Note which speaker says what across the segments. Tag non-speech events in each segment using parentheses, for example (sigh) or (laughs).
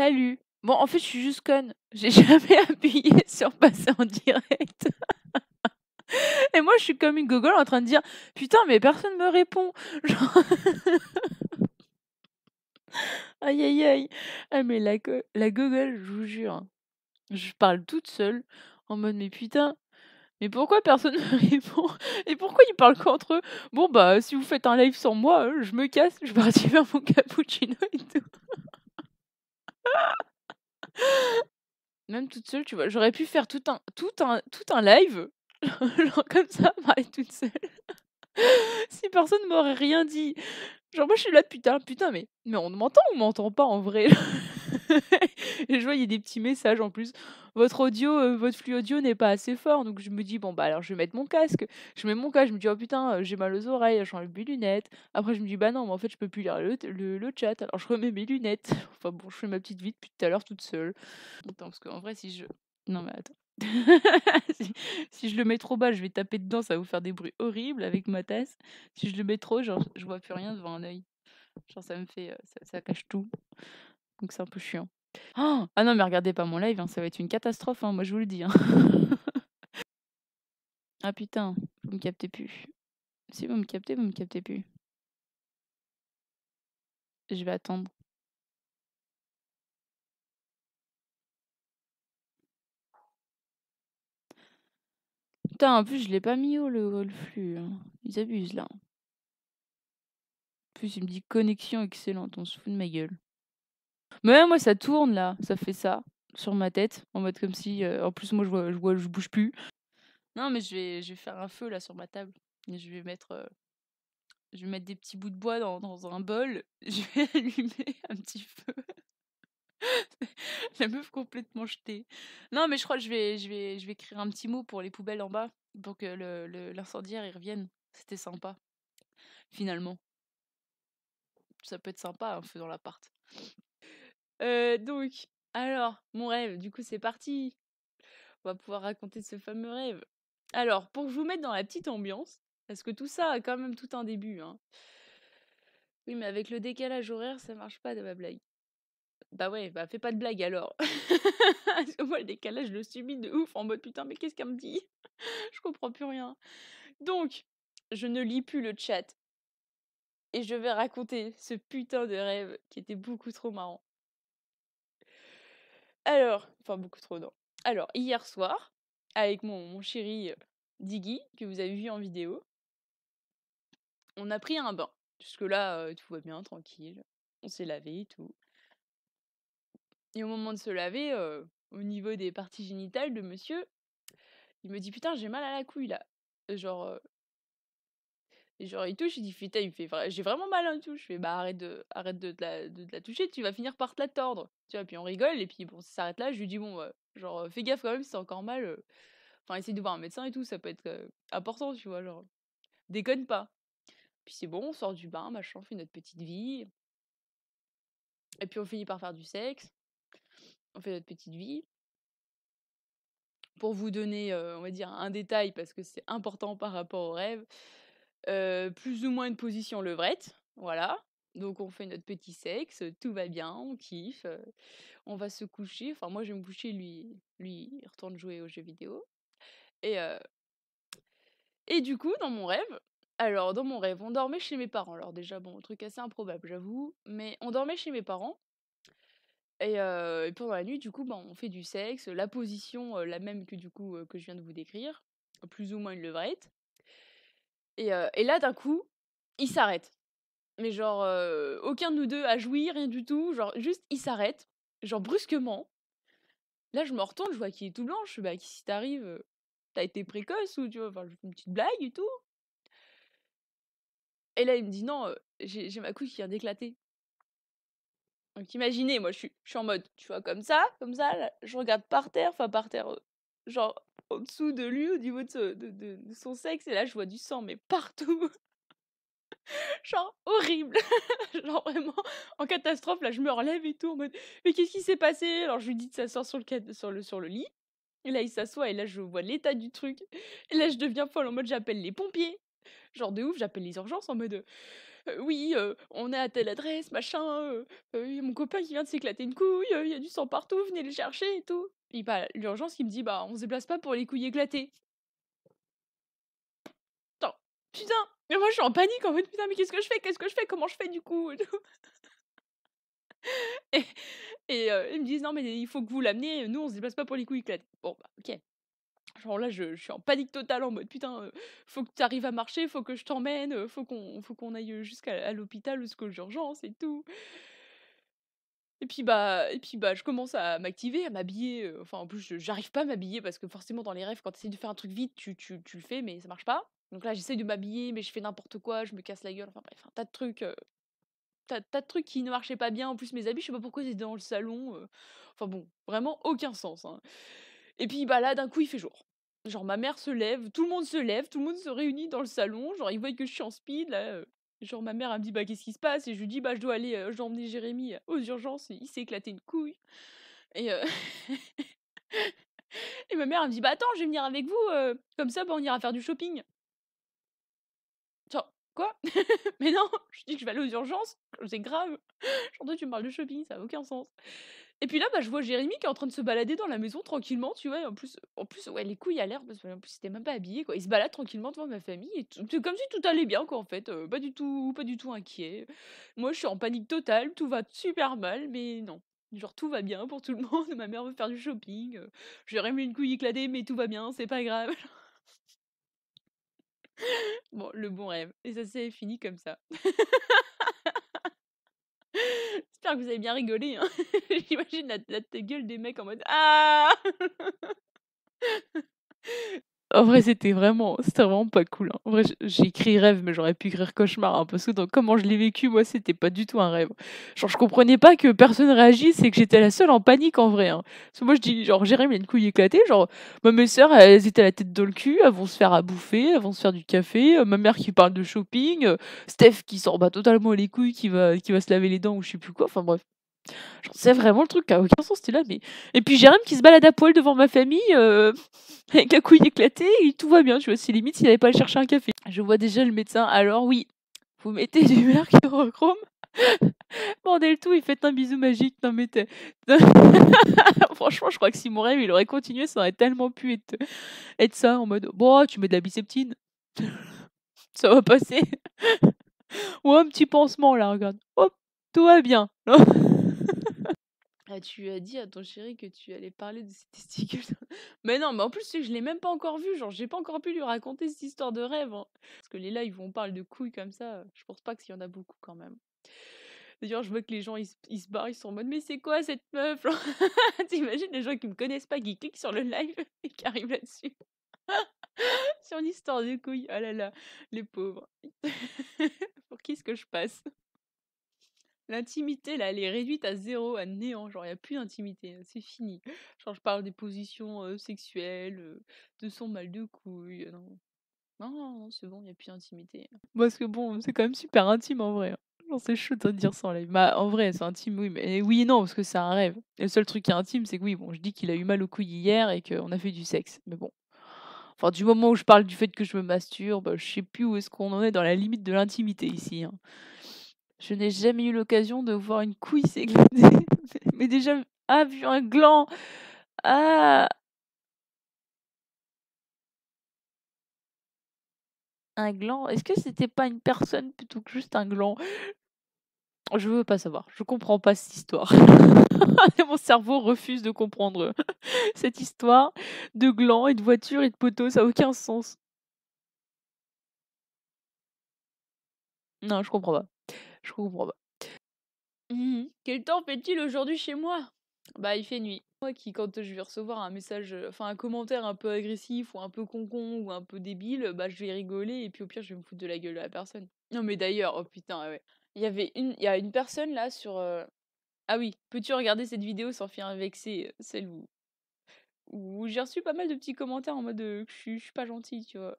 Speaker 1: Salut. Bon, en fait, je suis juste conne. (laughs) J'ai jamais (laughs) appuyé sur passer en direct. (laughs) Et moi, je suis comme une gogole en train de dire Putain, mais personne me répond. aïe aïe aïe. Ah, mais la, gogole, je vous jure. Hein. Je parle toute seule en mode Mais putain, mais pourquoi personne me répond Et pourquoi ils parlent qu'entre eux Bon, bah, si vous faites un live sans moi, je me casse, je vais partir faire mon cappuccino et tout. Même toute seule, tu vois, j'aurais pu faire tout un, tout un, tout un live, (laughs) genre comme ça, (laughs) pareil, toute seule. si personne ne m'aurait rien dit. Genre moi je suis là, putain, putain, mais, mais on m'entend ou on m'entend pas en vrai (laughs) (laughs) je vois, il y a des petits messages en plus. Votre audio, euh, votre flux audio n'est pas assez fort. Donc je me dis, bon, bah alors je vais mettre mon casque. Je mets mon casque, je me dis, oh putain, euh, j'ai mal aux oreilles, j'enlève mes lunettes. Après, je me dis, bah non, mais en fait, je peux plus lire le, le, chat. Alors je remets mes lunettes. (laughs) Enfin bon, je fais ma petite vie depuis tout à l'heure toute seule. Attends, parce qu'en vrai, si je. Non, mais attends. (laughs) si, je le mets trop bas, je vais taper dedans, ça va vous faire des bruits horribles avec ma tasse. Si je le mets trop, genre, je vois plus rien devant un œil. Genre, ça me fait. Euh, ça cache tout. Donc c'est un peu chiant. Oh! ah non, mais regardez pas mon live, hein, ça va être une catastrophe, hein, moi je vous le dis. Hein. (laughs) ah putain, vous me captez plus. Si vous me captez, vous me captez plus. Je vais attendre. Putain, en plus je l'ai pas mis haut le, le flux. Ils abusent là. En plus il me dit connexion excellente, on se fout de ma gueule. Mais moi, ça tourne là, ça fait ça sur ma tête, en mode comme si. Euh, en plus, moi, je, vois, je, vois, je bouge plus. Non, mais je vais, je vais faire un feu là sur ma table. je vais mettre. Euh, je vais mettre des petits bouts de bois dans, dans un bol. (laughs) Je vais allumer un petit feu. (laughs) La meuf complètement jetée. Non, mais je crois que je vais, je vais, je vais écrire un petit mot pour les poubelles en bas pour que le- le- l'incendiaire y revienne. C'était sympa, finalement. Ça peut être sympa un feu dans l'appart. Euh, donc, alors, mon rêve, du coup, c'est parti. On va pouvoir raconter ce fameux rêve. Alors, pour vous mettre dans la petite ambiance, parce que tout ça a quand même tout un début. Hein. Oui, mais avec le décalage horaire, ça marche pas de ma blague. Bah ouais, bah fais pas de blague alors. (laughs) moi, le décalage, je le subis de ouf en mode putain, mais qu'est-ce qu'elle me dit (laughs) Je comprends plus rien. Donc, je ne lis plus le chat. Et je vais raconter ce putain de rêve qui était beaucoup trop marrant. Alors, enfin beaucoup trop, non. Alors, hier soir, avec mon, mon chéri euh, Diggy, que vous avez vu en vidéo, on a pris un bain. Jusque-là, euh, tout va bien, tranquille. On s'est lavé et tout. Et au moment de se laver, euh, au niveau des parties génitales de monsieur, il me dit Putain, j'ai mal à la couille là. Genre, et genre, il touche, il dit Putain, il fait, j'ai vraiment mal à hein, tout Je fais Bah, arrête, de, arrête de, la, de la toucher, tu vas finir par te la tordre. Tu vois, puis on rigole, et puis bon, ça s'arrête là. Je lui dis Bon, euh, genre, euh, fais gaffe quand même, c'est encore mal. Euh, enfin, essaye de voir un médecin et tout, ça peut être important, tu vois, genre, déconne pas. Puis c'est bon, on sort du bain, machin, on fait notre petite vie. Et puis on finit par faire du sexe. On fait notre petite vie pour vous donner, on va dire, un détail parce que c'est important par rapport au rêve. Euh, plus ou moins une position levrette, voilà. Donc on fait notre petit sexe, tout va bien, on kiffe, euh, on va se coucher. Enfin moi je vais me coucher, lui, lui retourne jouer aux jeux vidéo. Et, euh, et du coup dans mon rêve, alors dans mon rêve on dormait chez mes parents. Alors déjà bon truc assez improbable j'avoue, mais on dormait chez mes parents. Et, pendant la nuit, du coup, ben, on fait du sexe, la position, la même que du coup que je viens de vous décrire, plus ou moins une levrette. Et, là, d'un coup, il s'arrête. Mais genre, aucun de nous deux à joui, rien du tout. Genre, juste, il s'arrête. Genre, brusquement. Là, je me retourne, je vois qu'il est tout blanc. Je dis, bah, si t'arrive, t'as été précoce ou tu vois, enfin, une petite blague et tout. Et là, il me dit, non, j'ai ma couille qui vient d'éclater. Donc imaginez, moi je suis, je en mode, tu vois, comme ça, comme ça, je regarde par terre, enfin par terre, genre en dessous de lui, au niveau de, son sexe, et là je vois du sang, mais partout. (laughs) genre horrible. (laughs) genre vraiment en catastrophe, là je me relève et tout en mode mais qu'est-ce qui s'est passé Alors je lui dis de s'asseoir sur le, lit. Et là il s'assoit et là je vois l'état du truc. Et là je deviens folle en mode j'appelle les pompiers. Genre de ouf, j'appelle les urgences en mode «Euh, oui, euh, on est à telle adresse, machin, euh, il y a mon copain qui vient de s'éclater une couille, il y a du sang partout, venez le chercher et tout. Bah, il l'urgence qui me dit bah on se déplace pas pour les couilles éclatées. putain, mais moi je suis en panique en mode « putain, mais qu'est-ce que je fais Qu'est-ce que je fais Comment je fais du coup (laughs) Et, et euh, ils me disent non mais il faut que vous l'amenez, nous on se déplace pas pour les couilles éclatées. Bon bah ok. Genre là je, suis en panique totale en mode putain, euh, faut que tu arrives à marcher, faut que je t'emmène, euh, faut qu'on faut qu'on aille jusqu'à l'hôpital ou ce l'urgence et tout. Et puis bah, et puis bah, je commence à m'activer, à m'habiller. Enfin, en plus, j'arrive pas à m'habiller parce que forcément, dans les rêves, quand tu essaies de faire un truc vite, tu, tu, le fais, mais ça marche pas. Donc là, j'essaie de m'habiller, mais je fais n'importe quoi, je me casse la gueule. Enfin bref, un tas de trucs, de qui ne marchaient pas bien. En plus, mes habits, je sais pas pourquoi ils étaient dans le salon. enfin bon, vraiment aucun sens. Hein. Et puis bah là, d'un coup, il fait jour. Genre ma mère se lève, tout le monde se lève, tout le monde se réunit dans le salon. Genre ils voient que je suis en speed là. Genre ma mère elle me dit bah qu'est-ce qui se passe et je lui dis bah je dois aller emmener Jérémy aux urgences il s'est éclaté une couille et (laughs) et ma mère elle me dit bah attends je vais venir avec vous comme ça bah, on ira faire du shopping genre quoi (laughs) mais non je dis que je vais aller aux urgences c'est grave genre toi tu me parles de shopping ça n'a aucun sens et puis là, bah, je vois Jérémy qui est en train de se balader dans la maison tranquillement, tu vois. en plus, en plus ouais, les couilles à l'air, parce qu'en plus, c'était même pas habillé, quoi. Il se balade tranquillement devant ma famille. Et c'est comme si tout allait bien, quoi, en fait. Euh, pas, du tout, pas du tout inquiet. Moi, je suis en panique totale, tout va super mal, mais non. Genre, tout va bien pour tout le (laughs) monde. Ma mère veut faire du shopping. j'aurais euh, Jérémy, une couille éclatée, mais tout va bien, c'est pas grave. (laughs) bon, le bon rêve. Et ça s'est fini comme ça. (laughs) que vous avez bien rigolé. Hein. (laughs) J'imagine la, la gueule des mecs en mode Ah (laughs) En vrai, c'était vraiment, c'était vraiment pas cool. Hein. En vrai, j'ai écrit rêve, mais j'aurais pu écrire cauchemar, hein, parce que comment je l'ai vécu, moi, c'était pas du tout un rêve. Genre, je comprenais pas que personne réagisse et que j'étais la seule en panique, en vrai. Hein. moi, je dis, genre, Jérémy a une couille éclatée, genre, ma bah, mes soeurs, elles étaient à la tête dans le cul, elles vont se faire à bouffer, elles vont se faire du café, euh, ma mère qui parle de shopping, euh, Steph qui sort bat totalement les couilles, qui va, qui va se laver les dents ou je sais plus quoi, enfin bref. J'en sais vraiment le truc à aucun sens, c'était là, mais. Et puis Jérôme qui se balade à poil devant ma famille, euh, (laughs) avec un couille éclaté, et tout va bien, tu vois, c'est limite s'il n'avait pas aller chercher un café. Je vois déjà le médecin, alors oui, vous mettez du mercurochrome. (laughs) Bordel tout, il fait un bisou magique. Non mais t'es... (laughs) Franchement, je crois que si mon rêve, il aurait continué, ça aurait tellement pu être, être ça, en mode, bon, tu mets de la biceptine. ça va passer. Ou un petit pansement, là, regarde. Hop, tout va bien. Ah, tu as dit à ton chéri que tu allais parler de ces (laughs) testicules. mais non, mais en plus, je l'ai même pas encore vu. Genre, j'ai pas encore pu lui raconter cette histoire de rêve. Hein. Parce que les lives où on parle de couilles comme ça, je pense pas qu'il y en a beaucoup quand même. D'ailleurs, je vois que les gens, ils, se barrent, ils sont en mode, mais c'est quoi cette meuf (laughs) T'imagines les gens qui me connaissent pas, qui cliquent sur le live (laughs) et qui arrivent là-dessus. sur une histoire de couilles. Oh là là, les pauvres. Pour qui est-ce que je passe L'intimité, là, elle est réduite à zéro, à néant. Genre, il n'y a plus d'intimité, hein, c'est fini. Genre, je parle des positions sexuelles, de son mal de couille. non, non, non, c'est bon, il n'y a plus d'intimité. Hein. Parce que bon, c'est quand même super intime en vrai. Hein. Genre, c'est chaud de dire ça en live. Bah, en vrai, c'est intime, oui, mais eh, oui et non, parce que c'est un rêve. Et le seul truc qui est intime, c'est que oui, bon, je dis qu'il a eu mal aux couilles hier et qu'on a fait du sexe. Mais bon. Enfin, du moment où je parle du fait que je me masturbe, je sais plus où est-ce qu'on en est dans la limite de l'intimité ici. Je n'ai jamais eu l'occasion de voir une couille s'éclater, (laughs) Mais déjà, ah, vu un gland Ah Un gland Est-ce que c'était pas une personne plutôt que juste un gland je veux pas savoir. Je comprends pas cette histoire. (laughs) Mon cerveau refuse de comprendre (laughs) cette histoire de gland et de voiture et de poteau. Ça n'a aucun sens. Non, je comprends pas. Je comprends pas. Mmh Quel temps fait-il aujourd'hui chez moi Bah, il fait nuit. Moi qui, quand je vais recevoir un message, enfin un commentaire un peu agressif ou un peu concon ou un peu débile, bah je vais rigoler et puis au pire je vais me foutre de la gueule de la personne. Non mais d'ailleurs, oh putain, ouais. Il y avait une, y a une personne là sur. Ah oui, peux-tu regarder cette vidéo sans faire vexer Celle où. où j'ai reçu pas mal de petits commentaires en mode de... je suis pas gentille, tu vois.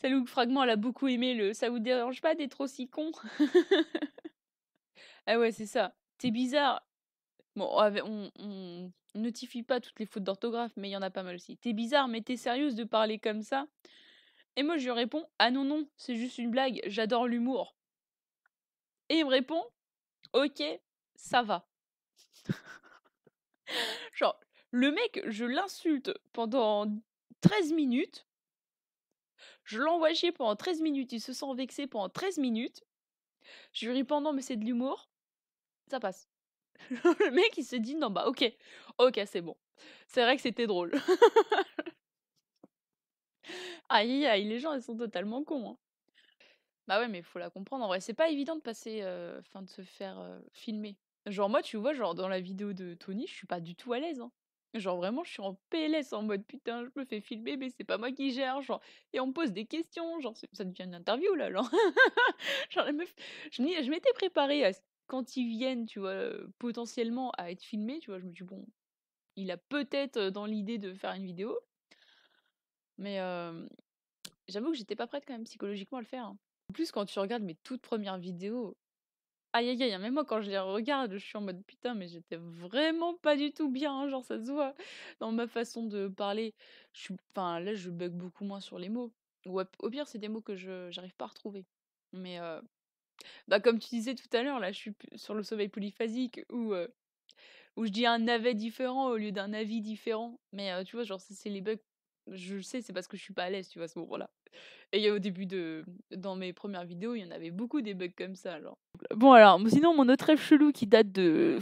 Speaker 1: Salut fragment, elle a beaucoup aimé le ça vous dérange pas d'être aussi con (laughs) Ah ouais, c'est ça. T'es bizarre. Bon, on, on, on, notifie pas toutes les fautes d'orthographe, mais il y en a pas mal aussi. T'es bizarre, mais t'es sérieuse de parler comme ça Et moi, je lui réponds Ah non, non, c'est juste une blague, j'adore l'humour. Et il me répond Ok, ça va. (laughs) Genre, le mec, je l'insulte pendant 13 minutes je l'envoie chier pendant 13 minutes, il se sent vexé pendant 13 minutes. Je lui réponds pendant, mais c'est de l'humour. Ça passe. (laughs) le mec, il se dit non, bah ok, ok, c'est bon. C'est vrai que c'était drôle. (laughs) aïe, aïe, les gens, ils sont totalement cons. Hein. Bah ouais, mais faut la comprendre. En vrai, c'est pas évident de passer, euh, enfin, de se faire euh, filmer. Genre, moi, tu vois, genre, dans la vidéo de Tony, je suis pas du tout à l'aise. Hein. Genre vraiment, je suis en PLS en mode putain, je me fais filmer, mais c'est pas moi qui gère, genre. Et on me pose des questions, genre ça devient une interview là, genre. la (laughs) meuf, je, m'étais préparée à quand ils viennent, tu vois, potentiellement à être filmé tu vois, je me dis bon, il a peut-être dans l'idée de faire une vidéo, mais j'avoue que j'étais pas prête quand même psychologiquement à le faire. Hein. En plus, quand tu regardes mes toutes premières vidéos, aïe aïe aïe, hein, mais moi quand je les regarde, je suis en mode putain, mais j'étais vraiment pas du tout bien, hein, genre ça se voit dans ma façon de parler. Je suis, enfin là, je bug beaucoup moins sur les mots. Ou au pire, c'est des mots que je j'arrive pas à retrouver. Mais bah, comme tu disais tout à l'heure, là, je suis sur le sommeil polyphasique où je dis un navet différent au lieu d'un avis différent. Mais tu vois, genre c'est les bugs je sais, c'est parce que je suis pas à l'aise, tu vois, à ce moment-là. Et il y au début de, dans mes premières vidéos, il y en avait beaucoup des bugs comme ça, alors. Bon, alors, sinon, mon autre rêve chelou qui date de,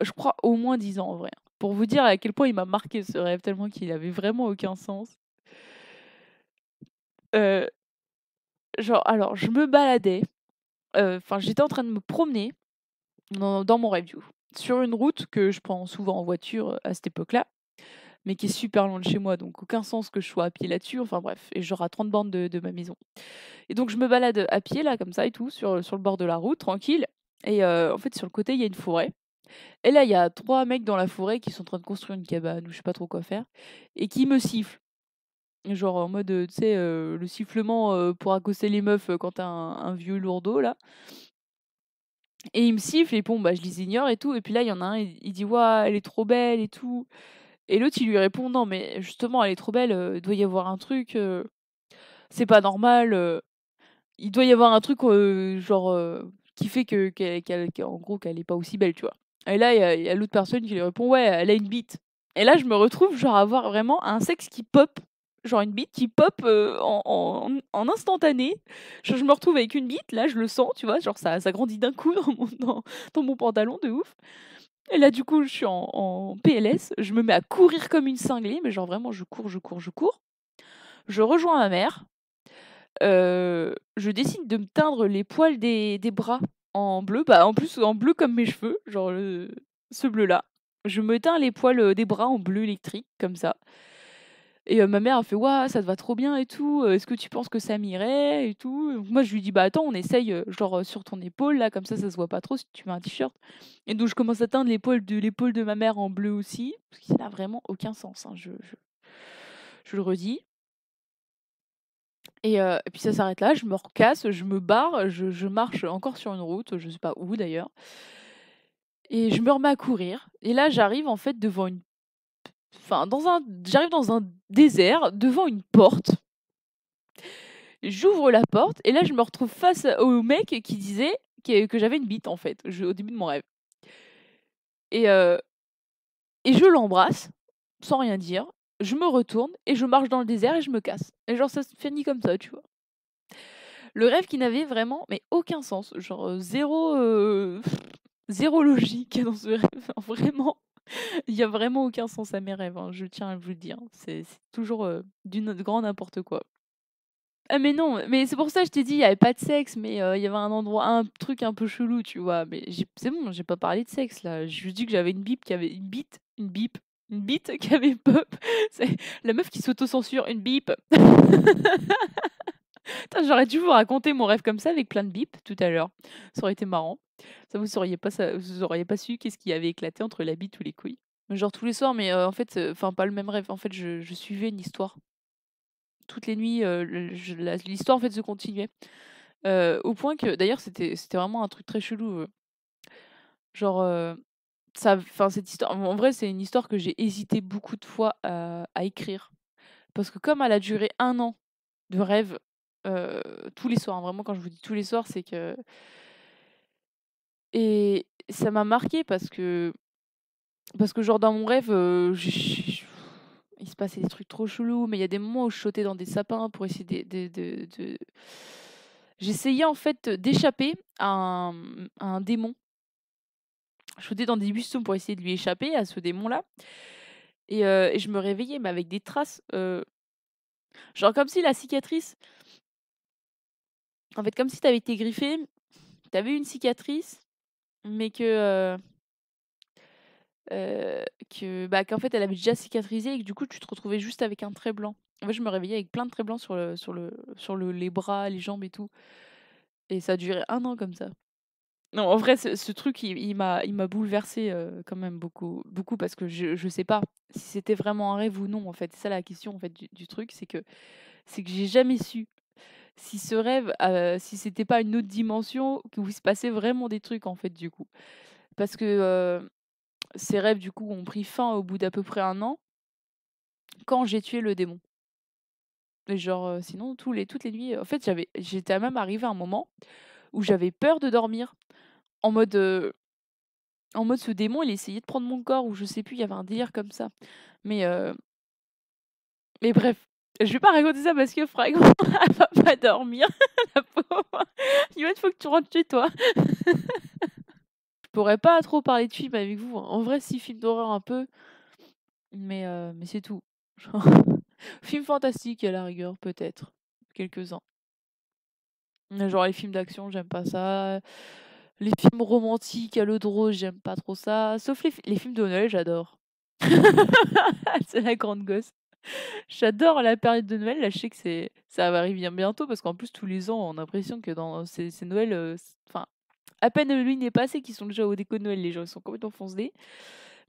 Speaker 1: je crois, au moins 10 ans, en vrai. Hein, pour vous dire à quel point il m'a marqué ce rêve, tellement qu'il avait vraiment aucun sens. Euh, genre, alors, je me baladais, euh, enfin, j'étais en train de me promener dans, dans mon rêve, sur une route que je prends souvent en voiture euh, à cette époque-là mais qui est super loin de chez moi, donc aucun sens que je sois à pied là-dessus. Enfin bref, et genre à 30 bandes de, ma maison. Et donc je me balade à pied là, comme ça et tout, sur, sur le bord de la route, tranquille. Et euh, en fait, sur le côté, il y a une forêt. Et là, il y a trois mecs dans la forêt qui sont en train de construire une cabane, ou je sais pas trop quoi faire, et qui me sifflent. Genre en mode, tu sais, euh, le sifflement euh, pour accoster les meufs quand t'as un, vieux lourdeau là. Et ils me sifflent, et bon, bah, je les ignore et tout. Et puis là, il y en a un, il, dit, Waouh, elle est trop belle et tout. Et l'autre, il lui répond Non, mais justement, elle est trop belle, euh, il doit y avoir un truc, euh, c'est pas normal. Euh, il doit y avoir un truc, genre, qui fait que, qu'elle, n'est en gros, qu'elle est pas aussi belle, tu vois. Et là, il y a, l'autre personne qui lui répond Ouais, elle a une bite. Et là, je me retrouve, genre, à avoir vraiment un sexe qui pop, genre une bite qui pop en, instantané. Je, me retrouve avec une bite, là, je le sens, tu vois, genre, ça, ça grandit d'un coup (laughs) mon, dans mon pantalon, de ouf. Et là, du coup, je suis en, PLS. Je me mets à courir comme une cinglée, mais genre vraiment, je cours, je cours, je cours. Je rejoins ma mère. Euh, je décide de me teindre les poils des, bras en bleu. Bah, en plus, en bleu comme mes cheveux, genre euh, ce bleu-là. Je me teins les poils euh, des bras en bleu électrique, comme ça. Et euh, ma mère a fait Waouh, ça te va trop bien et tout. Euh, est-ce que tu penses que ça m'irait et tout Moi, je lui dis Bah attends, on essaye, euh, genre sur ton épaule, là, comme ça, ça se voit pas trop si tu mets un t-shirt. Et donc, je commence à teindre l'épaule de, l'épaule de ma mère en bleu aussi, parce que ça n'a vraiment aucun sens. Hein, je, je, je, le redis. Et, puis ça s'arrête là, je me recasse, je me barre, je, je marche encore sur une route, je sais pas où d'ailleurs. Et je me remets à courir. Et là, j'arrive en fait devant une enfin dans un j'arrive dans un désert devant une porte. J'ouvre la porte et là je me retrouve face au mec qui disait que, j'avais une bite en fait, au début de mon rêve. Et, euh, et je l'embrasse sans rien dire. Je me retourne et je marche dans le désert et je me casse. Et genre ça se finit comme ça, tu vois. Le rêve qui n'avait vraiment mais aucun sens, genre zéro euh, zéro logique dans ce rêve, (laughs) vraiment. (laughs) Il n'y a vraiment aucun sens à mes rêves, hein, je tiens à vous le dire. Hein. C'est toujours du d'une grande n'importe quoi. Ah mais non, mais c'est pour ça que je t'ai dit, il n'y avait pas de sexe, mais il y avait un endroit, un truc un peu chelou, tu vois. Mais c'est bon, j'ai pas parlé de sexe là. Je dis que j'avais une bip qui avait une bite, une bip, une bite (laughs) qui avait pop. (laughs) C'est la meuf qui s'auto-censure, une bip. J'aurais dû vous raconter mon rêve comme ça avec plein de bips tout à l'heure. Ça aurait été marrant. Ça, vous n'auriez pas, ça, vous auriez pas su qu'est-ce qui avait éclaté entre la bite ou les couilles. Genre tous les soirs, mais en fait, enfin pas le même rêve. En fait, je, je suivais une histoire. Toutes les nuits, l'histoire en fait se continuait. au point que, d'ailleurs, c'était vraiment un truc très chelou. Genre, ça, enfin cette histoire. En vrai, c'est une histoire que j'ai hésité beaucoup de fois à écrire parce que comme elle a duré un an de rêve euh, tous les soirs. Hein. vraiment, quand je vous dis tous les soirs, c'est que. Et ça m'a marqué parce que. Parce que, genre, dans mon rêve, euh, il se passait des trucs trop chelous, mais il y a des moments où je sautais dans des sapins pour essayer de. de, de, J'essayais en fait d'échapper à, un, démon. Je sautais dans des buissons pour essayer de lui échapper à ce démon-là. Et, euh, je me réveillais, mais avec des traces. Genre comme si la cicatrice en fait, comme si tu avais été griffé, tu avais une cicatrice, mais que. Euh, euh, que bah, qu'en fait, elle avait déjà cicatrisé et que du coup, tu te retrouvais juste avec un trait blanc. En fait, je me réveillais avec plein de traits blancs sur, le, sur, le, sur le, les bras, les jambes et tout. Et ça a duré un an comme ça. Non, en vrai, ce, truc, il, m'a, il m'a bouleversé euh, quand même beaucoup, beaucoup parce que je, je sais pas si c'était vraiment un rêve ou non, en fait. C'est ça la question, en fait, du, du truc. C'est que, c'est que j'ai jamais su si ce rêve, euh, si c'était pas une autre dimension que vous se passait vraiment des trucs en fait du coup. Parce que euh, ces rêves du coup ont pris fin au bout d'à peu près un an quand j'ai tué le démon. Mais genre euh, sinon tous les, toutes les nuits, en fait j'avais, j'étais même arrivé à un moment où j'avais peur de dormir en mode en mode ce démon il essayait de prendre mon corps ou je sais plus il y avait un délire comme ça mais mais bref je vais pas raconter ça parce que Fragon, (laughs) va pas dormir, (laughs) la il faut que tu rentres chez toi. (laughs) je pourrais pas trop parler de films avec vous. Hein. En vrai, si, films d'horreur un peu. Mais, euh, mais c'est tout. Films film fantastique à la rigueur, peut-être. Quelques-uns. Genre les films d'action, j'aime pas ça. Les films romantiques à l'eau de j'aime pas trop ça. Sauf les, les films de Noël, j'adore. c'est la grande gosse. J'adore la période de Noël. Là, je sais que c'est, ça va arriver bientôt parce qu'en plus, tous les ans, on a l'impression que dans ces, ces Noëls, enfin, à peine lui n'est passé, qu'ils sont déjà au déco de Noël. Les gens, ils sont complètement foncés.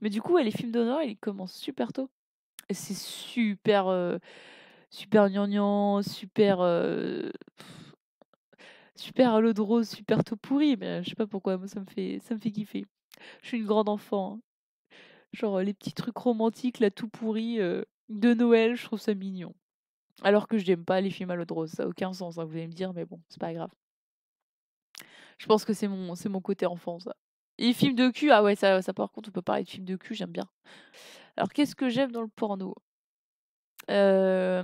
Speaker 1: Mais du coup, les films d'honneur ils commencent super tôt. c'est super, super gnangnan, super. super l'eau rose, super tout pourri, mais je sais pas pourquoi, moi ça me fait, ça me fait kiffer. Je suis une grande enfant. Hein. Genre les petits trucs romantiques là tout pourri, de Noël, je trouve ça mignon. Alors que je n'aime pas les films à l'eau de rose, ça n'a aucun sens, hein, vous allez me dire, mais bon, c'est pas grave. Je pense que c'est mon, c'est mon côté enfant, ça. Et films de cul, ah ouais, ça, ça par contre, on peut parler de films de cul, j'aime bien. Alors, qu'est-ce que j'aime dans le porno euh...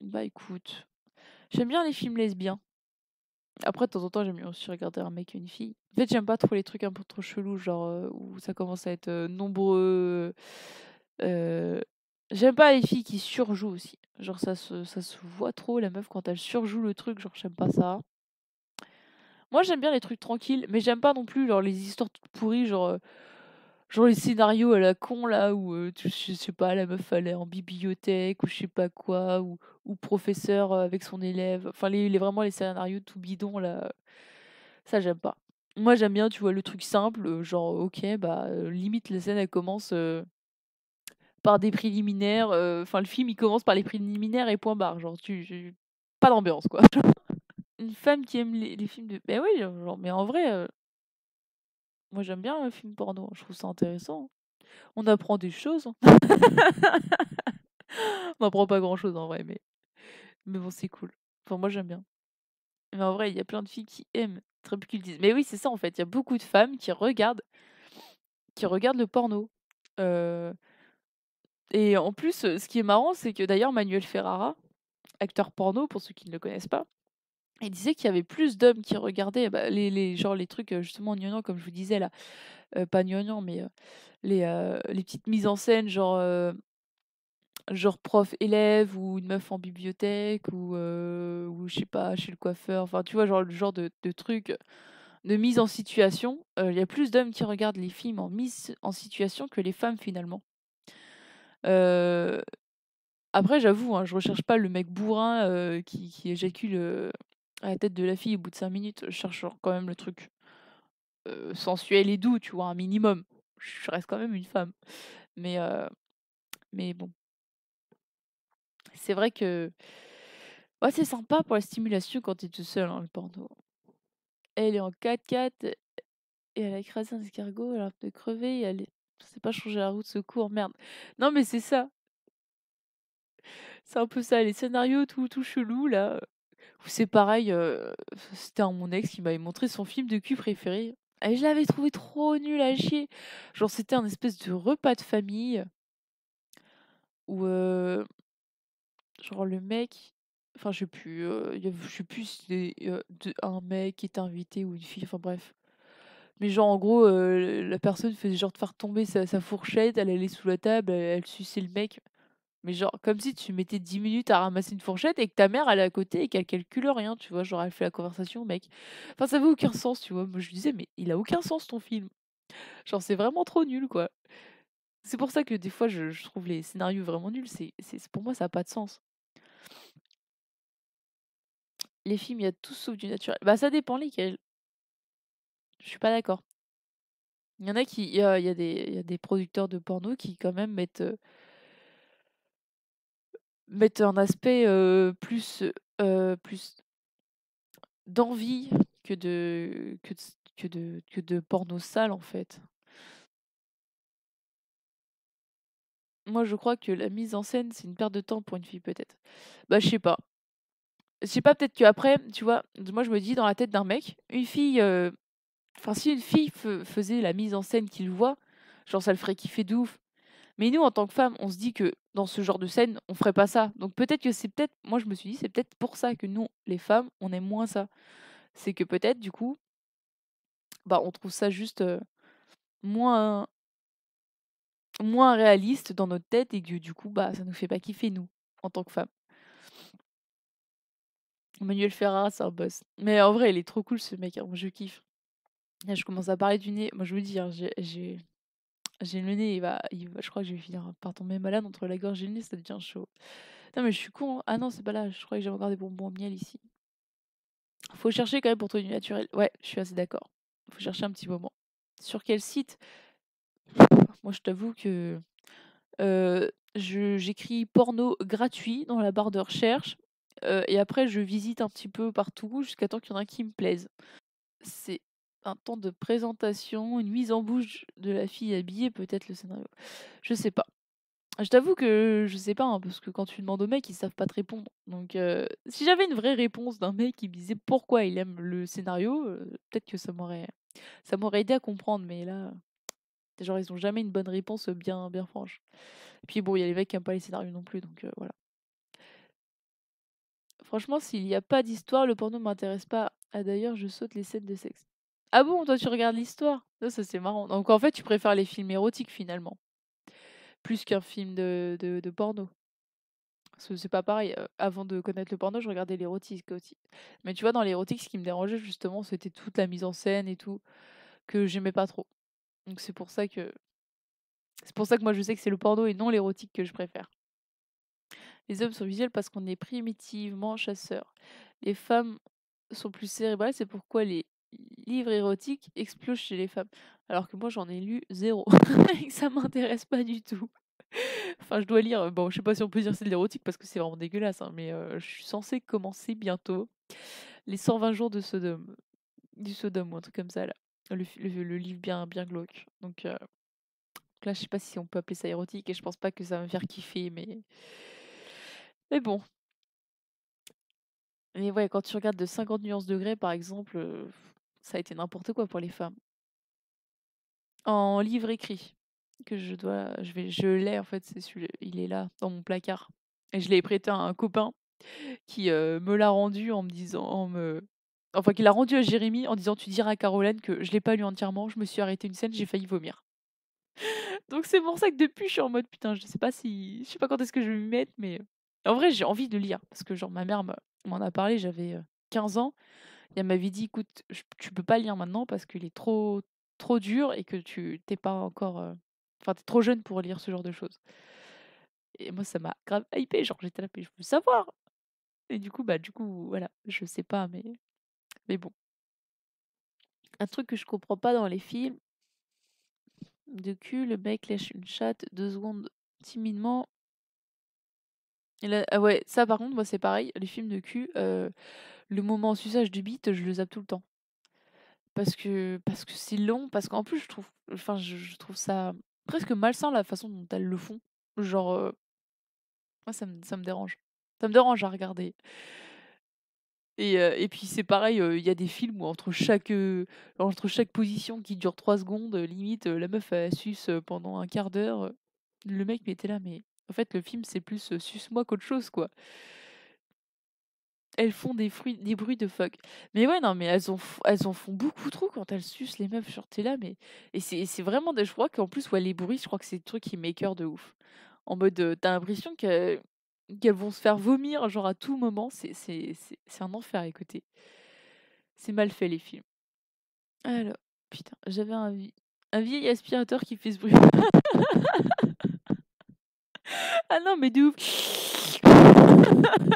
Speaker 1: Bah écoute, j'aime bien les films lesbiens. Après, de temps en temps, j'aime bien aussi regarder un mec et une fille. En fait, j'aime pas trop les trucs un peu trop chelous, genre euh, où ça commence à être euh, nombreux j'aime pas les filles qui surjouent aussi. Genre, ça se, ça se voit trop, la meuf, quand elle surjoue le truc, genre, j'aime pas ça. Moi, j'aime bien les trucs tranquilles, mais j'aime pas non plus genre, les histoires toutes pourries, genre, genre les scénarios à la con, là, où, je sais pas, la meuf, allait en bibliothèque, ou je sais pas quoi, ou, professeur avec son élève. Enfin, les, vraiment les scénarios tout bidons, là, ça, j'aime pas. Moi, j'aime bien, tu vois, le truc simple, genre, ok, bah, limite, la scène, elle commence par des préliminaires. Euh, enfin, le film, il commence par les préliminaires et point barre. Genre, tu, pas d'ambiance, quoi. (laughs) Une femme qui aime les, films de. Ben oui, genre, mais en vrai, euh, moi j'aime bien un euh, film porno. Hein, je trouve ça intéressant. On apprend des choses. Hein. (laughs) On n'apprend pas grand chose en vrai, mais. Mais bon, c'est cool. Enfin, moi j'aime bien. Mais en vrai, il y a plein de filles qui aiment. Très disent. Mais oui, c'est ça en fait. Il y a beaucoup de femmes qui regardent, qui regardent le porno. Euh, et en plus, ce qui est marrant, c'est que d'ailleurs, Manuel Ferrara, acteur porno, pour ceux qui ne le connaissent pas, il disait qu'il y avait plus d'hommes qui regardaient bah, les, genre les trucs justement gnangnang, comme je vous disais là, pas gnangnang, mais les, les, petites mises en scène, genre, genre prof-élève ou une meuf en bibliothèque ou, ou je sais pas, chez le coiffeur, enfin tu vois, genre le genre de, de trucs de mise en situation. Il y a plus d'hommes qui regardent les films en mise en situation que les femmes finalement. Après, j'avoue, hein, je recherche pas le mec bourrin qui, qui, éjacule à la tête de la fille au bout de 5 minutes. Je cherche quand même le truc sensuel et doux, tu vois, un minimum. Je reste quand même une femme. Mais, mais bon. C'est vrai que. Ouais, c'est sympa pour la stimulation quand t'es tout seul, hein, le porno. Elle est en 4x4 et elle a écrasé un escargot, elle a un de crever, elle est sais pas changer la route, secours, merde. Non, mais c'est ça. C'est un peu ça, les scénarios tout, tout chelous, là. c'est pareil, c'était mon ex qui m'avait montré son film de cul préféré. Et je l'avais trouvé trop nul à chier. Genre, c'était un espèce de repas de famille. Où, genre, le mec, enfin je sais plus, je sais plus si c'était un mec qui était invité ou une fille, enfin bref. Mais genre, en gros, euh, la personne faisait genre de faire tomber sa, fourchette, elle allait sous la table, elle, suçait le mec. Mais genre, comme si tu mettais 10 minutes à ramasser une fourchette et que ta mère, elle à côté et qu'elle calcule rien, tu vois. Genre, elle fait la conversation, mec. Enfin, ça avait aucun sens, tu vois. Moi, je disais, mais il a aucun sens ton film. Genre, c'est vraiment trop nul, quoi. C'est pour ça que des fois, je, trouve les scénarios vraiment nuls. C'est, pour moi, ça n'a pas de sens. Les films, il y a tous sauf du naturel. Bah, ça dépend lesquels. Je suis pas d'accord. Il y en a qui. Il y, a, des, y a des producteurs de porno qui, quand même, mettent. mettent un aspect plus. plus d'envie que de, que, de, que, de, porno sale, en fait. Moi, je crois que la mise en scène, c'est une perte de temps pour une fille, peut-être. Bah, je sais pas. Je sais pas, peut-être qu'après, tu vois, moi, je me dis dans la tête d'un mec, une fille Enfin, si une fille faisait la mise en scène qu'il voit, genre ça le ferait kiffer de ouf. Mais nous, en tant que femmes, on se dit que dans ce genre de scène, on ferait pas ça. Donc peut-être que c'est peut-être, moi je me suis dit, c'est peut-être pour ça que nous, les femmes, on aime moins ça. C'est que peut-être, du coup, bah on trouve ça juste euh, moins moins réaliste dans notre tête et que du coup, bah ça nous fait pas kiffer nous, en tant que femmes. Manuel Ferrara, c'est un boss. Mais en vrai, il est trop cool ce mec, hein. je kiffe je commence à parler du nez. Moi, je vous dire, hein, j'ai le nez, il va, je crois que je vais finir par tomber malade entre la gorge et le nez, ça devient chaud. Non mais je suis con. Hein. Ah non, c'est pas là. Je crois que j'ai encore des bonbons au miel ici. Faut chercher quand même pour trouver du naturel. Ouais, je suis assez d'accord. Faut chercher un petit moment. Sur quel site Moi, je t'avoue que euh, j'écris porno gratuit dans la barre de recherche euh, et après je visite un petit peu partout jusqu'à temps qu'il y en a un qui me plaise. C'est un temps de présentation, une mise en bouche de la fille habillée, peut-être le scénario. Je sais pas. Je t'avoue que je sais pas, hein, parce que quand tu demandes aux mecs, ils savent pas te répondre. Donc, si j'avais une vraie réponse d'un mec qui me disait pourquoi il aime le scénario, peut-être que ça m'aurait, ça m'aurait aidé à comprendre. Mais là, genre ils ont jamais une bonne réponse bien, bien franche. Et puis bon, il y a les mecs qui aiment pas les scénarios non plus, donc voilà. Franchement, s'il n'y a pas d'histoire, le porno m'intéresse pas. Ah d'ailleurs, je saute les scènes de sexe. Ah bon, toi tu regardes l'histoire Ça, ça c'est marrant. Donc en fait, tu préfères les films érotiques finalement, plus qu'un film de, de, de porno. Parce que c'est pas pareil. Avant de connaître le porno, je regardais l'érotique aussi. Mais tu vois, dans l'érotique, ce qui me dérangeait justement, c'était toute la mise en scène et tout, que j'aimais pas trop. Donc c'est pour ça que. C'est pour ça que moi je sais que c'est le porno et non l'érotique que je préfère. Les hommes sont visuels parce qu'on est primitivement chasseurs. Les femmes sont plus cérébrales, c'est pourquoi les « Livre érotique explose chez les femmes. Alors que moi, j'en ai lu zéro. (laughs) Et ça m'intéresse pas du tout. enfin, je dois lire. Bon, je sais pas si on peut dire c'est de l'érotique parce que c'est vraiment dégueulasse, hein, mais je suis censée commencer bientôt les 120 jours de Sodome. Du Sodome ou un truc comme ça, là. Le, livre bien, bien glauque. Donc, là, je sais pas si on peut appeler ça érotique et je pense pas que ça va me faire kiffer, mais. Mais bon. Mais ouais, quand tu regardes de 50 nuances degrés, par exemple ça a été n'importe quoi pour les femmes. En livre écrit, que je dois, je vais, je l'ai en fait, c'est il est là dans mon placard. Et je l'ai prêté à un copain qui euh, me l'a rendu en me disant, en me, enfin qui l'a rendu à Jérémy en disant tu diras à Caroline que je l'ai pas lu entièrement, je me suis arrêtée une scène, j'ai failli vomir. (laughs) Donc c'est pour ça que depuis je suis en mode putain, je sais pas si, je sais pas quand est-ce que je vais m'y mettre, mais en vrai j'ai envie de lire parce que genre ma mère m'en a parlé, j'avais 15 euh, ans elle m'avait dit écoute, tu peux pas lire maintenant parce qu'il est trop trop dur et que tu t'es pas encore euh, enfin t'es trop jeune pour lire ce genre de choses. Et moi ça m'a grave hypé, genre j'étais là mais je veux savoir. Et du coup bah du coup voilà, je sais pas mais mais bon. Un truc que je comprends pas dans les films de cul, le mec lèche une chatte deux secondes timidement ah ouais, ça par contre, moi c'est pareil, les films de cul, euh, le moment usage du beat, je le zappe tout le temps. Parce que parce que c'est long, parce qu'en plus, je trouve, enfin, je, trouve ça presque malsain la façon dont elles le font. Genre, moi, ça me, ça me dérange. Ça me dérange à regarder. Et, et, puis c'est pareil, il y a des films où entre chaque, entre chaque position qui dure 3 secondes, limite, la meuf à suce pendant un quart d'heure. Le mec, était là, mais en fait, le film, c'est plus suce-moi qu'autre chose, quoi elles font des, bruits de phoques, Mais ouais, non, mais elles en, font beaucoup trop quand elles sucent les meufs sur là mais Et c'est vraiment, je crois qu'en plus, ouais, les bruits, je crois que c'est des trucs qui m'écœurent de ouf. En mode, euh, t'as l'impression qu'elles vont se faire vomir, genre à tout moment. C'est un enfer écoutez C'est mal fait, les films. Alors, putain, j'avais un, un vieil aspirateur qui fait ce bruit. (laughs) ah non, mais de ouf (laughs)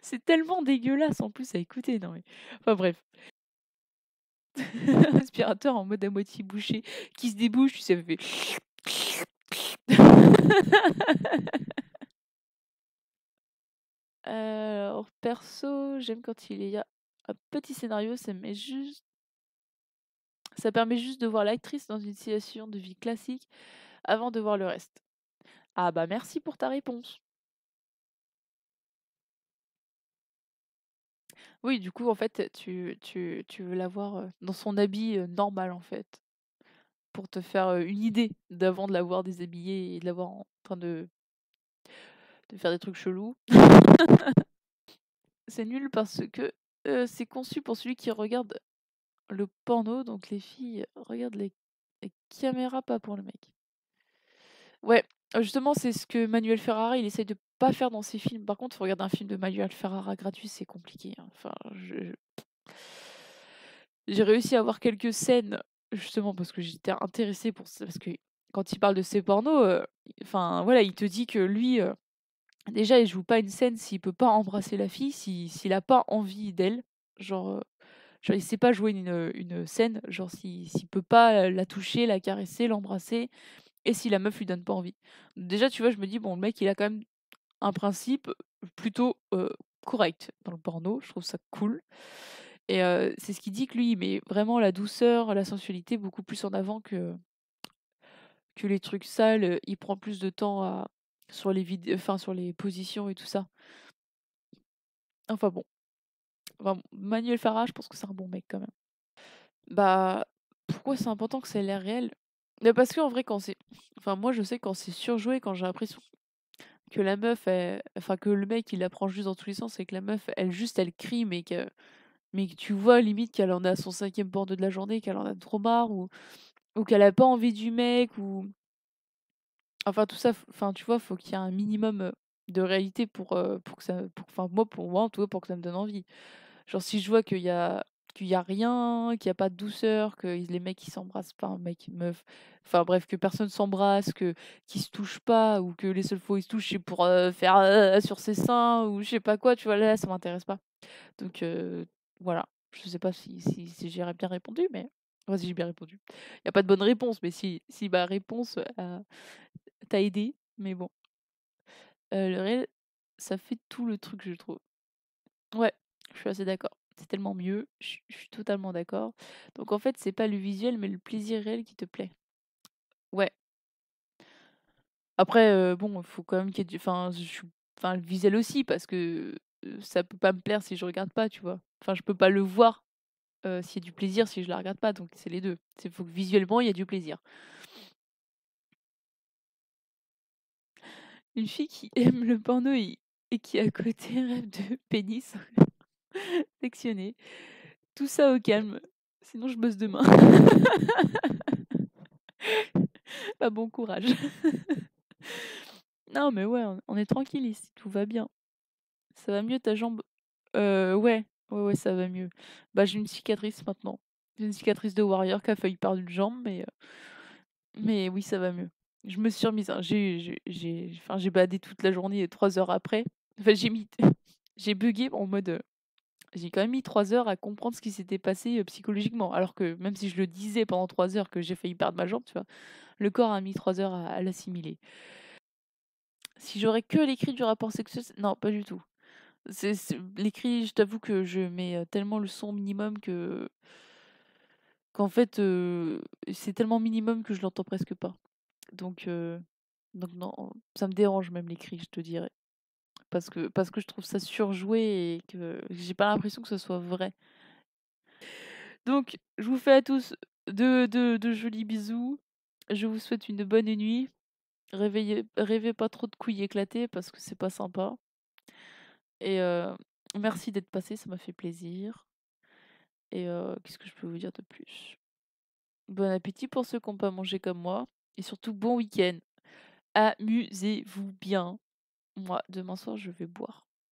Speaker 1: (laughs) c'est tellement dégueulasse en plus à écouter. Non mais... Enfin bref. (laughs) Aspirateur en mode à moitié bouché qui se débouche, tu sais, fait. (laughs) Alors, perso, j'aime quand il y a un petit scénario, ça met juste. Ça permet juste de voir l'actrice dans une situation de vie classique avant de voir le reste. Ah bah merci pour ta réponse. Oui, du coup, en fait, tu, tu, tu veux l'avoir dans son habit normal, en fait, pour te faire une idée d'avant de l'avoir déshabillé et de l'avoir en train de, de faire des trucs chelous. (laughs) c'est nul parce que c'est conçu pour celui qui regarde le porno, donc les filles regardent les caméras, pas pour le mec. Ouais, ah, justement, c'est ce que Manuel Ferrara, il essaie de pas faire dans ses films. Par contre, regarder un film de Manuel Ferrara gratuit, c'est compliqué. Hein. Enfin, j'ai réussi à avoir quelques scènes justement parce que j'étais intéressé pour Parce que quand il parle de ses pornos, euh, enfin voilà, il te dit que lui, euh, déjà, il joue pas une scène s'il peut pas embrasser la fille, s'il a pas envie d'elle. Genre, je euh, sais sait pas jouer une, une scène. Genre, s'il s'il peut pas la toucher, la caresser, l'embrasser et si la meuf lui donne pas envie. Déjà, tu vois, je me dis, bon, le mec, il a quand même un principe plutôt correct dans le porno, je trouve ça cool. Et c'est ce qu'il dit que lui, il met vraiment la douceur, la sensualité beaucoup plus en avant que, que les trucs sales. Il prend plus de temps sur, les enfin, sur les positions et tout ça. Enfin bon. Manuel farage je pense que c'est un bon mec quand même. Bah, pourquoi c'est important que ça ait l'air réel mais parce qu'en vrai, quand c'est. Enfin, moi, je sais quand c'est surjoué, quand j'ai l'impression que la meuf, enfin, que le mec, il la prend juste dans tous les sens et que la meuf, elle juste, elle crie, mais que. Mais que tu vois, limite, qu'elle en a son cinquième porte de la journée, qu'elle en a trop marre, ou, ou qu'elle a pas envie du mec, ou. Enfin, tout ça, enfin, tu vois, faut qu'il y ait un minimum euh, de réalité pour, euh, pour que ça. Pour... Enfin, moi, pour moi, en tout cas, pour que ça me donne envie. Genre, si je vois qu'il y a qu'il n'y a rien, qu'il n'y a pas de douceur, que les mecs ils s'embrassent pas, mec meuf. Enfin bref, que personne s'embrasse, que qui se touchent pas, ou que les seuls fois ils se touchent c'est pour faire sur ses seins, ou je sais pas quoi, tu vois, là ça m'intéresse pas. Donc voilà, je sais pas si, si, bien répondu, mais. si j'ai bien répondu. Il n'y a pas de bonne réponse, mais si, si ma réponse t'a aidé, mais bon. le réel, ça fait tout le truc, je trouve. Ouais, je suis assez d'accord c'est tellement mieux. Je, suis totalement d'accord. Donc en fait, c'est pas le visuel, mais le plaisir réel qui te plaît. Ouais. Après, bon, il faut quand même qu'il y ait du. Enfin, je- enfin, le visuel aussi, parce que ça peut pas me plaire si je regarde pas, tu vois. Enfin, je peux pas le voir s'il y a du plaisir si je la regarde pas. Donc c'est les deux. Il faut que visuellement, il y a du plaisir. Une fille qui (laughs) aime le porno et qui à côté rêve de pénis. (laughs) sectionner. Tout ça au calme. Sinon, je bosse demain. (laughs) pas bon courage. (laughs) non, mais ouais, on est tranquille ici. Tout va bien. Ça va mieux ta jambe euh, ouais, ouais, ouais, ça va mieux. Bah, j'ai une cicatrice maintenant. J'ai une cicatrice de Warrior qui a failli perdre une jambe, mais, euh, mais oui, ça va mieux. Je me suis remise. Hein, j'ai, j'ai, enfin, j'ai badé toute la journée et trois heures après. Enfin, j'ai j'ai bugué en mode. Euh, j'ai quand même mis trois heures à comprendre ce qui s'était passé euh, psychologiquement. Alors que même si je le disais pendant trois heures que j'ai failli perdre ma jambe, tu vois, le corps a mis trois heures à, l'assimiler. Si j'aurais que l'écrit du rapport sexuel, non, pas du tout. l'écrit, je t'avoue que je mets tellement le son minimum que qu'en fait c'est tellement minimum que je l'entends presque pas. Donc donc non, ça me dérange même l'écrit, je te dirais parce que, parce que je trouve ça surjoué et que j'ai pas l'impression que ce soit vrai. Donc, je vous fais à tous de, de, jolis bisous. Je vous souhaite une bonne nuit. Réveillez, rêvez pas trop de couilles éclatées parce que c'est pas sympa. Et euh, merci d'être passé, ça m'a fait plaisir. Et euh, qu'est-ce que je peux vous dire de plus Bon appétit pour ceux qui n'ont pas mangé comme moi. Et surtout, bon week-end. Amusez-vous bien moi, demain soir, je vais boire.